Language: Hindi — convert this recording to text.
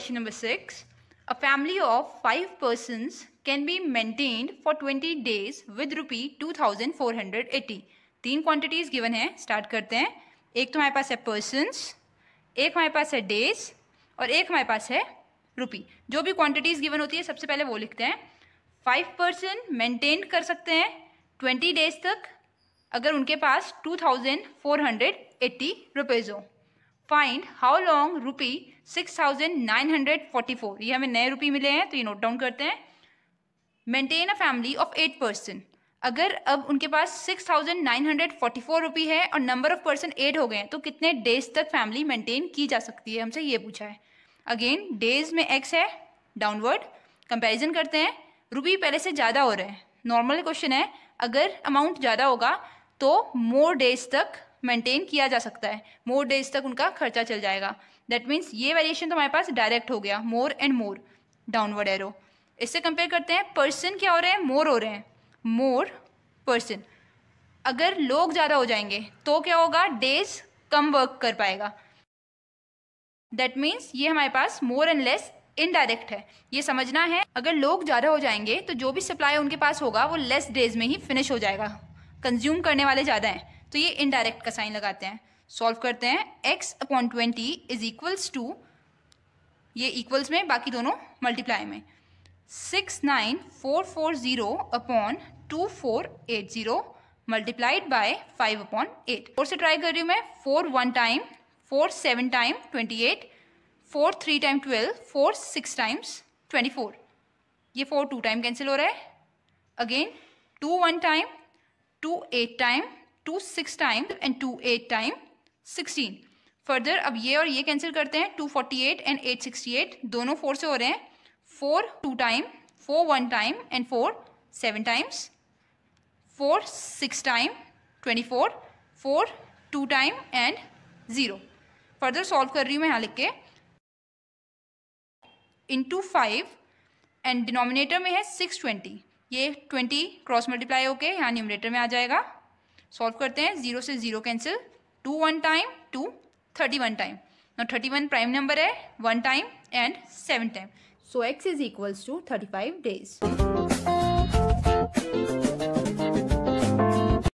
Question number 6. A family of 5 persons can be maintained for 20 days with rupee 2480. तीन क्वांटिटीज गिवन है स्टार्ट करते हैं एक तो हमारे पास है पर्सनस एक हमारे पास है डेज और एक हमारे पास है रुपी जो भी क्वांटिटीज गिवन होती है सबसे पहले वो लिखते हैं फाइव पर्सन मेंटेन कर सकते हैं ट्वेंटी डेज तक अगर उनके पास two thousand four hundred eighty rupees हो find how long rupee six thousand nine hundred forty four ये हमें नए रुपी मिले हैं तो ये नोट डाउन करते हैं maintain a family of eight person अगर अब उनके पास six thousand nine hundred forty four rupee है और नंबर ऑफ पर्सन एट हो गए हैं तो कितने डेज तक फैमिली मेंटेन की जा सकती है हमसे ये पूछा है अगेन डेज में एक्स है डाउनवर्ड कंपेरिजन करते हैं रुपी पहले से ज़्यादा हो रहा है नॉर्मल क्वेश्चन है अगर अमाउंट ज़्यादा होगा तो मोर डेज तक मेंटेन किया जा सकता है मोर डेज तक उनका खर्चा चल जाएगा दैट मीन्स ये वेरिएशन तो हमारे पास डायरेक्ट हो गया more and more downward arrow इससे कंपेयर करते हैं पर्सन क्या हो रहे हैं मोर हो रहे हैं मोर पर्सन अगर लोग ज़्यादा हो जाएंगे तो क्या होगा डेज कम वर्क कर पाएगा दैट मीन्स ये हमारे पास मोर एंड लेस इनडायरेक्ट है ये समझना है अगर लोग ज़्यादा हो जाएंगे तो जो भी सप्लाई उनके पास होगा वो लेस डेज में ही फिनिश हो जाएगा कंज्यूम करने वाले ज़्यादा हैं तो ये इनडायरेक्ट का साइन लगाते हैं सॉल्व करते हैं x upon twenty is equals to ये इक्वल्स में बाकी दोनों मल्टीप्लाई में six nine four four zero upon two four eight zero multiplied by five upon eight four से ट्राई कर रही हूँ मैं four one time four seven time twenty eight four three time twelve four six times twenty four ये फोर टू टाइम कैंसिल हो रहा है again two one time two eight time two six time and two eight time sixteen further अब ये और ये कैंसिल करते हैं two forty eight and eight sixty eight दोनों फोर से हो रहे हैं four two time four one time and four seven times four six time twenty four four two time and zero further solve कर रही हूँ मैं यहाँ लिख के इंटू फाइव एंड डिनोमिनेटर में है सिक्स ट्वेंटी ये ट्वेंटी क्रॉस मल्टीप्लाई होके यहाँ न्यूमिनेटर में आ जाएगा सॉल्व करते हैं जीरो से zero cancel two one time two thirty one time no thirty one prime number है one time and seven time so x is equals to thirty five days